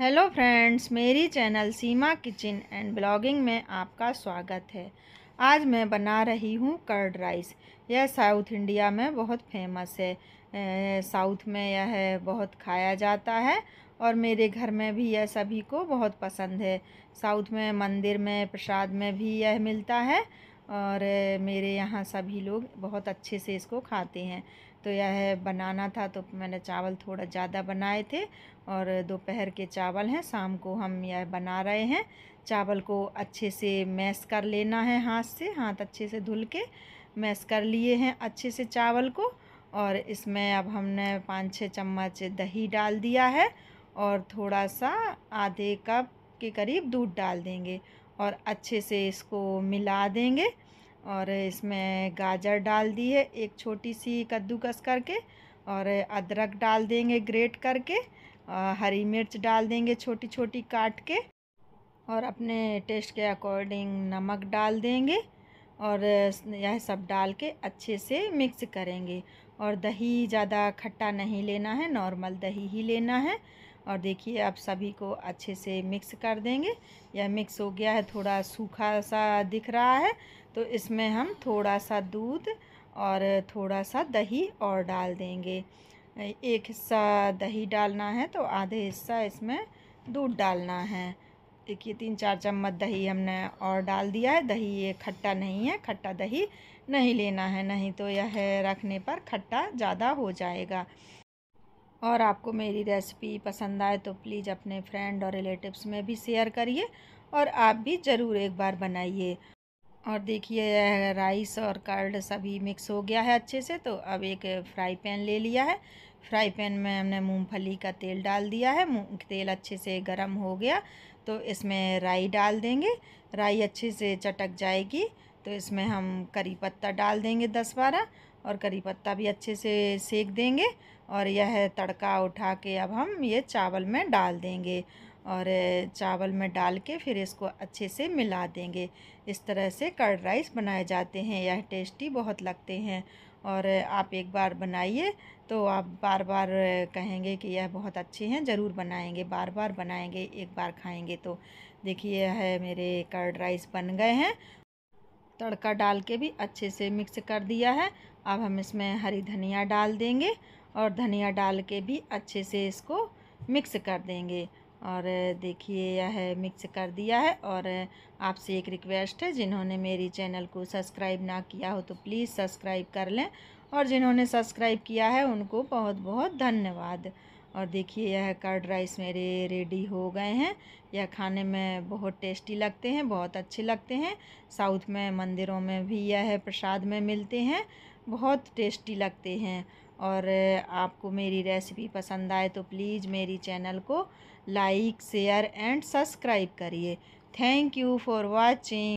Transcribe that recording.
hello friends मेरी channel Seema kitchen and blogging में आपका स्वागत है आज मैं बना रही हूँ कर्ड राइस यह साउथ इंडिया में बहुत फेमस है साउथ में यह बहुत खाया जाता है और मेरे घर में भी यह सभी को बहुत पसंद है साउथ में मंदिर में प्रसाद में भी यह मिलता है और मेरे यहाँ सभी लोग बहुत अच्छे से इसको खाते हैं तो यह बनाना था तो मैंने चावल थोड़ा ज़्यादा बनाए थे और दोपहर के चावल हैं शाम को हम यह बना रहे हैं चावल को अच्छे से मैस कर लेना है हाथ से हाथ अच्छे से धुल के मैस कर लिए हैं अच्छे से चावल को और इसमें अब हमने पाँच छः चम्मच दही डाल दिया है और थोड़ा सा आधे कप के करीब दूध डाल देंगे और अच्छे से इसको मिला देंगे और इसमें गाजर डाल दी है एक छोटी सी कद्दूकस करके और अदरक डाल देंगे ग्रेट करके हरी मिर्च डाल देंगे छोटी छोटी काट के और अपने टेस्ट के अकॉर्डिंग नमक डाल देंगे और यह सब डाल के अच्छे से मिक्स करेंगे और दही ज़्यादा खट्टा नहीं लेना है नॉर्मल दही ही लेना है और देखिए अब सभी को अच्छे से मिक्स कर देंगे यह मिक्स हो गया है थोड़ा सूखा सा दिख रहा है तो इसमें हम थोड़ा सा दूध और थोड़ा सा दही और डाल देंगे एक हिस्सा दही डालना है तो आधे हिस्सा इसमें दूध डालना है देखिए तीन चार चम्मच दही हमने और डाल दिया है दही ये खट्टा नहीं है खट्टा दही नहीं लेना है नहीं तो यह रखने पर खट्टा ज़्यादा हो जाएगा और आपको मेरी रेसिपी पसंद आए तो प्लीज़ अपने फ्रेंड और रिलेटिव्स में भी शेयर करिए और आप भी ज़रूर एक बार बनाइए और देखिए राइस और कर्ड सभी मिक्स हो गया है अच्छे से तो अब एक फ्राई पैन ले लिया है फ्राई पैन में हमने मूंगफली का तेल डाल दिया है तेल अच्छे से गर्म हो गया तो इसमें राई डाल देंगे राई अच्छे से चटक जाएगी तो इसमें हम करी पत्ता डाल देंगे दस बारह और करी पत्ता भी अच्छे से सेक देंगे और यह तड़का उठा के अब हम ये चावल में डाल देंगे और चावल में डाल के फिर इसको अच्छे से मिला देंगे इस तरह से कर्ड राइस बनाए जाते हैं यह टेस्टी बहुत लगते हैं और आप एक बार बनाइए तो आप बार बार कहेंगे कि यह बहुत अच्छे हैं ज़रूर बनाएंगे बार बार बनाएंगे एक बार खाएंगे तो देखिए यह मेरे कर्ड राइस बन गए हैं तड़का डाल के भी अच्छे से मिक्स कर दिया है अब हम इसमें हरी धनिया डाल देंगे और धनिया डाल के भी अच्छे से इसको मिक्स कर देंगे और देखिए यह मिक्स कर दिया है और आपसे एक रिक्वेस्ट है जिन्होंने मेरी चैनल को सब्सक्राइब ना किया हो तो प्लीज़ सब्सक्राइब कर लें और जिन्होंने सब्सक्राइब किया है उनको बहुत बहुत धन्यवाद और देखिए यह कर्ड राइस मेरे रेडी हो गए हैं यह खाने में बहुत टेस्टी लगते हैं बहुत अच्छे लगते हैं साउथ में मंदिरों में भी यह प्रसाद में मिलते हैं बहुत टेस्टी लगते हैं और आपको मेरी रेसिपी पसंद आए तो प्लीज़ मेरी चैनल को लाइक शेयर एंड सब्सक्राइब करिए थैंक यू फॉर वॉचिंग